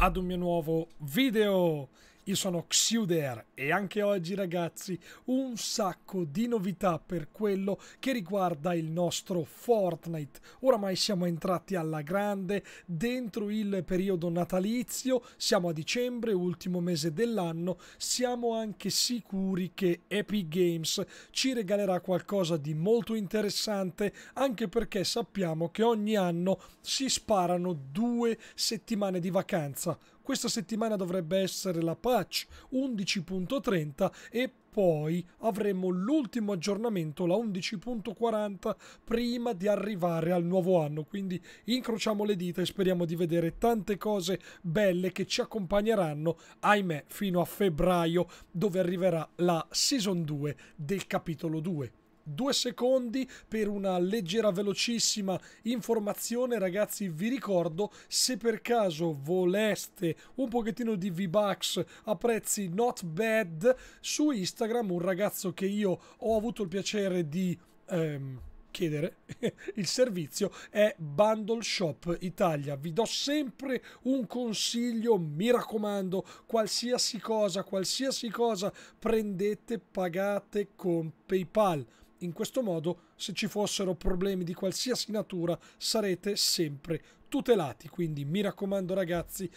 ad un mio nuovo video. Io sono Xiuder e anche oggi ragazzi un sacco di novità per quello che riguarda il nostro Fortnite. Oramai siamo entrati alla grande dentro il periodo natalizio, siamo a dicembre, ultimo mese dell'anno, siamo anche sicuri che Epic Games ci regalerà qualcosa di molto interessante anche perché sappiamo che ogni anno si sparano due settimane di vacanza. Questa settimana dovrebbe essere la partita patch 11.30 e poi avremo l'ultimo aggiornamento, la 11.40, prima di arrivare al nuovo anno. Quindi incrociamo le dita e speriamo di vedere tante cose belle che ci accompagneranno, ahimè, fino a febbraio, dove arriverà la Season 2 del capitolo 2 due secondi per una leggera velocissima informazione ragazzi vi ricordo se per caso voleste un pochettino di V-Bucks a prezzi not bad su Instagram un ragazzo che io ho avuto il piacere di ehm, chiedere il servizio è Bundle Shop Italia. Vi do sempre un consiglio, mi raccomando, qualsiasi cosa, qualsiasi cosa prendete, pagate con PayPal in questo modo, se ci fossero problemi di qualsiasi natura, sarete sempre tutelati. Quindi mi raccomando ragazzi,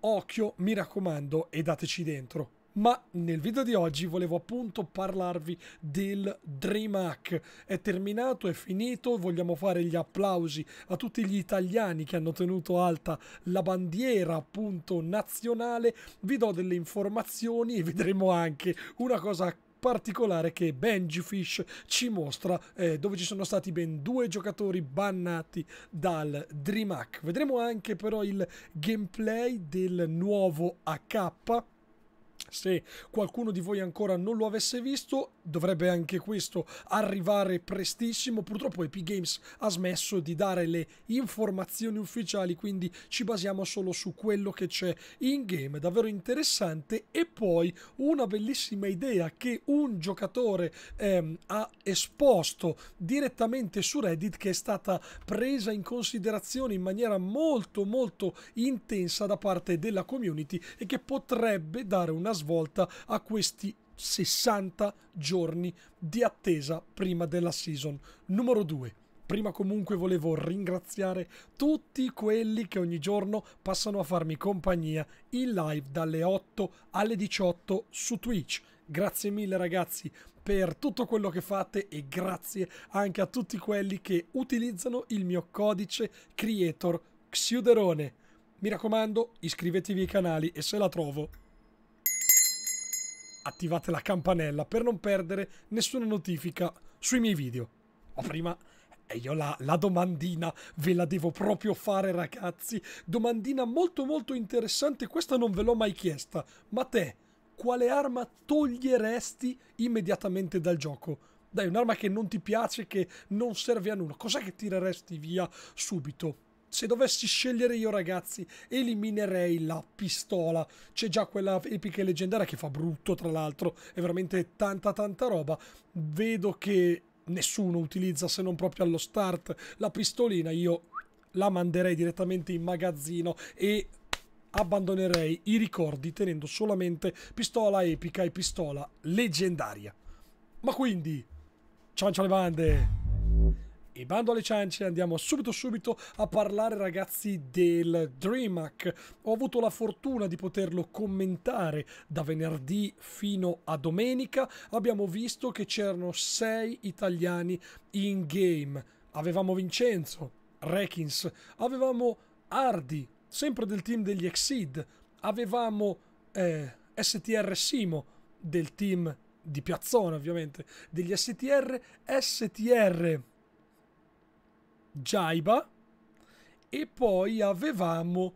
occhio, mi raccomando e dateci dentro. Ma nel video di oggi volevo appunto parlarvi del DreamHack. È terminato, è finito, vogliamo fare gli applausi a tutti gli italiani che hanno tenuto alta la bandiera appunto nazionale. Vi do delle informazioni e vedremo anche una cosa particolare che Benji Fish ci mostra, eh, dove ci sono stati ben due giocatori bannati dal DreamHack. Vedremo anche però il gameplay del nuovo AK se qualcuno di voi ancora non lo avesse visto dovrebbe anche questo arrivare prestissimo. Purtroppo Epic Games ha smesso di dare le informazioni ufficiali, quindi ci basiamo solo su quello che c'è in game, davvero interessante. E poi una bellissima idea che un giocatore ehm, ha esposto direttamente su Reddit che è stata presa in considerazione in maniera molto molto intensa da parte della community e che potrebbe dare una svolta a questi 60 giorni di attesa prima della season numero 2. Prima comunque volevo ringraziare tutti quelli che ogni giorno passano a farmi compagnia in live dalle 8 alle 18 su Twitch. Grazie mille ragazzi per tutto quello che fate e grazie anche a tutti quelli che utilizzano il mio codice creator Xiuderone. Mi raccomando, iscrivetevi ai canali e se la trovo attivate la campanella per non perdere nessuna notifica sui miei video. Ma prima eh, io la, la, domandina ve la devo proprio fare ragazzi. Domandina molto molto interessante, questa non ve l'ho mai chiesta. Ma te, quale arma toglieresti immediatamente dal gioco? Dai, un'arma che non ti piace, che non serve a nulla. Cos'è che tireresti via subito? se dovessi scegliere io ragazzi eliminerei la pistola c'è già quella epica e leggendaria che fa brutto tra l'altro è veramente tanta tanta roba vedo che nessuno utilizza se non proprio allo start la pistolina io la manderei direttamente in magazzino e abbandonerei i ricordi tenendo solamente pistola epica e pistola leggendaria ma quindi ciao ciao le bande e bando alle ciance, andiamo subito subito a parlare ragazzi del DreamHack. Ho avuto la fortuna di poterlo commentare da venerdì fino a domenica. Abbiamo visto che c'erano sei italiani in game. Avevamo Vincenzo, Rekins, avevamo Ardi, sempre del team degli Exceed, avevamo eh, STR Simo del team di Piazzona ovviamente, degli STR, STR Jaiba e poi avevamo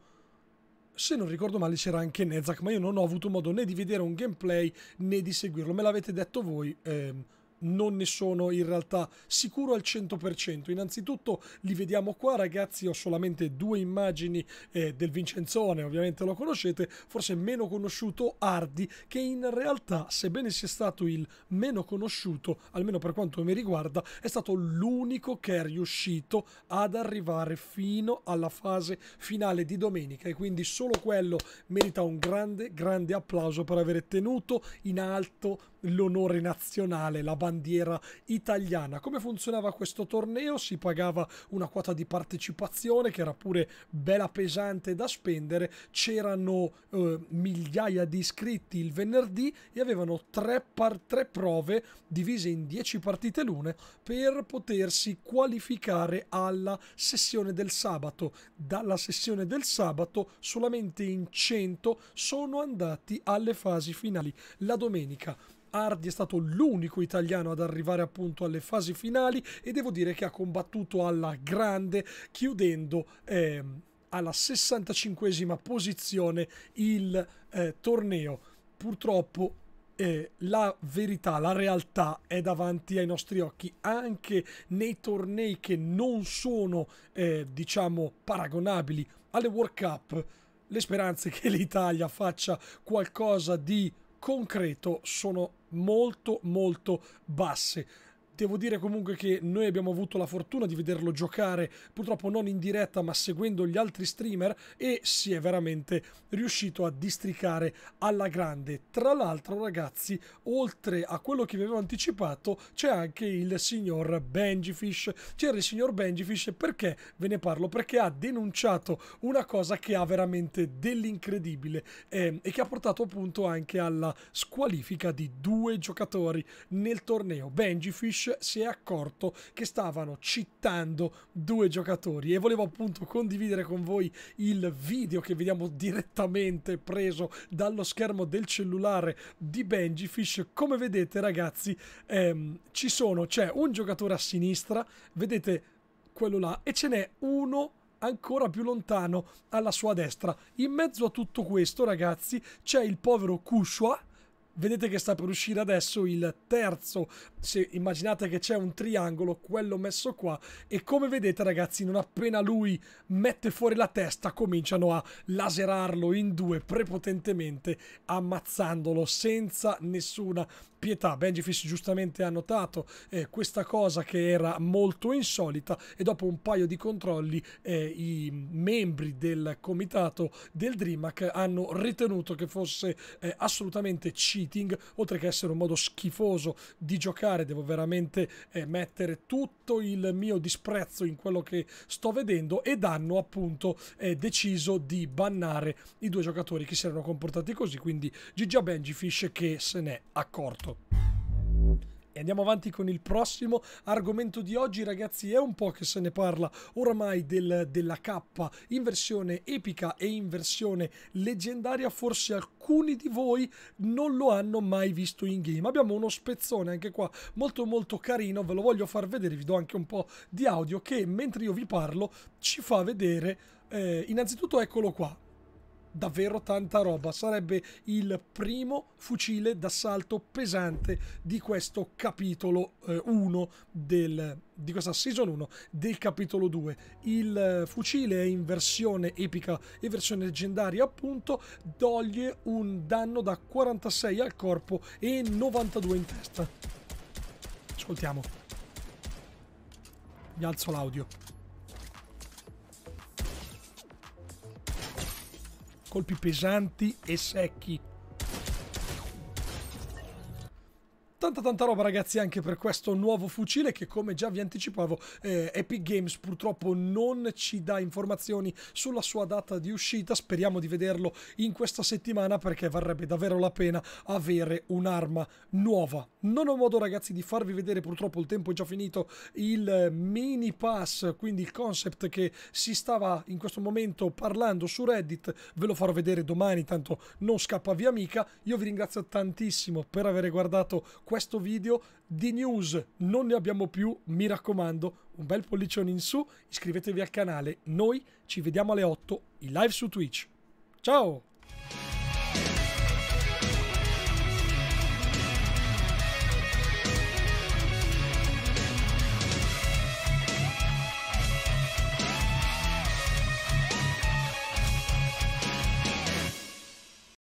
se non ricordo male c'era anche Nezak, ma io non ho avuto modo né di vedere un gameplay né di seguirlo, me l'avete detto voi eh, non ne sono in realtà sicuro al 100%. Innanzitutto li vediamo qua ragazzi, ho solamente due immagini eh, del Vincenzone, ovviamente lo conoscete, forse meno conosciuto Ardi, che in realtà sebbene sia stato il meno conosciuto, almeno per quanto mi riguarda, è stato l'unico che è riuscito ad arrivare fino alla fase finale di domenica e quindi solo quello merita un grande grande applauso per aver tenuto in alto l'onore nazionale, la base bandiera italiana. Come funzionava questo torneo? Si pagava una quota di partecipazione che era pure bella pesante da spendere, c'erano eh, migliaia di iscritti il venerdì e avevano tre, tre prove divise in 10 partite l'una per potersi qualificare alla sessione del sabato. Dalla sessione del sabato solamente in 100 sono andati alle fasi finali la domenica. Hardy è stato l'unico italiano ad arrivare appunto alle fasi finali e devo dire che ha combattuto alla grande chiudendo... Eh, alla 65esima posizione il eh, torneo. Purtroppo eh, la verità, la realtà è davanti ai nostri occhi anche nei tornei che non sono, eh, diciamo, paragonabili alle World Cup. Le speranze che l'Italia faccia qualcosa di concreto sono molto molto basse Devo dire comunque che noi abbiamo avuto la fortuna di vederlo giocare, purtroppo non in diretta, ma seguendo gli altri streamer e si è veramente riuscito a districare alla grande. Tra l'altro, ragazzi, oltre a quello che vi avevo anticipato, c'è anche il signor Benjifish. C'era il signor Benjifish perché ve ne parlo? Perché ha denunciato una cosa che ha veramente dell'incredibile ehm, e che ha portato appunto anche alla squalifica di due giocatori nel torneo. Benjifish si è accorto che stavano citando due giocatori e volevo appunto condividere con voi il video che vediamo direttamente preso dallo schermo del cellulare di Benji Fish. Come vedete ragazzi ehm, ci sono, c'è un giocatore a sinistra, vedete quello là e ce n'è uno ancora più lontano alla sua destra. In mezzo a tutto questo ragazzi c'è il povero Kushua Vedete che sta per uscire adesso il terzo, se immaginate che c'è un triangolo, quello messo qua, e come vedete ragazzi, non appena lui mette fuori la testa, cominciano a laserarlo in due prepotentemente, ammazzandolo senza nessuna pietà. Benji Fish giustamente ha notato eh, questa cosa che era molto insolita e dopo un paio di controlli eh, i membri del comitato del DreamHack hanno ritenuto che fosse eh, assolutamente cheating, oltre che essere un modo schifoso di giocare. Devo veramente eh, mettere tutto il mio disprezzo in quello che sto vedendo ed hanno appunto eh, deciso di bannare i due giocatori che si erano comportati così, quindi Gigia Benjifish che se n'è accorto. E andiamo avanti con il prossimo argomento di oggi, ragazzi. È un po' che se ne parla oramai del, della K in versione epica e in versione leggendaria. Forse alcuni di voi non lo hanno mai visto in game. Abbiamo uno spezzone anche qua molto molto carino. Ve lo voglio far vedere, vi do anche un po' di audio che mentre io vi parlo ci fa vedere. Eh, innanzitutto eccolo qua davvero tanta roba. Sarebbe il primo fucile d'assalto pesante di questo capitolo 1 eh, di questa season 1 del capitolo 2. Il fucile è in versione epica e versione leggendaria, appunto, toglie un danno da 46 al corpo e 92 in testa. Ascoltiamo. Mi alzo l'audio. colpi pesanti e secchi. tanta tanta roba ragazzi anche per questo nuovo fucile che come già vi anticipavo eh, Epic Games purtroppo non ci dà informazioni sulla sua data di uscita, speriamo di vederlo in questa settimana perché varrebbe davvero la pena avere un'arma nuova. Non ho modo ragazzi di farvi vedere purtroppo il tempo è già finito il mini pass, quindi il concept che si stava in questo momento parlando su Reddit, ve lo farò vedere domani, tanto non scappa via mica. Io vi ringrazio tantissimo per aver guardato questo questo video di news non ne abbiamo più, mi raccomando, un bel pollicione in su, iscrivetevi al canale, noi ci vediamo alle 8 in live su Twitch. Ciao!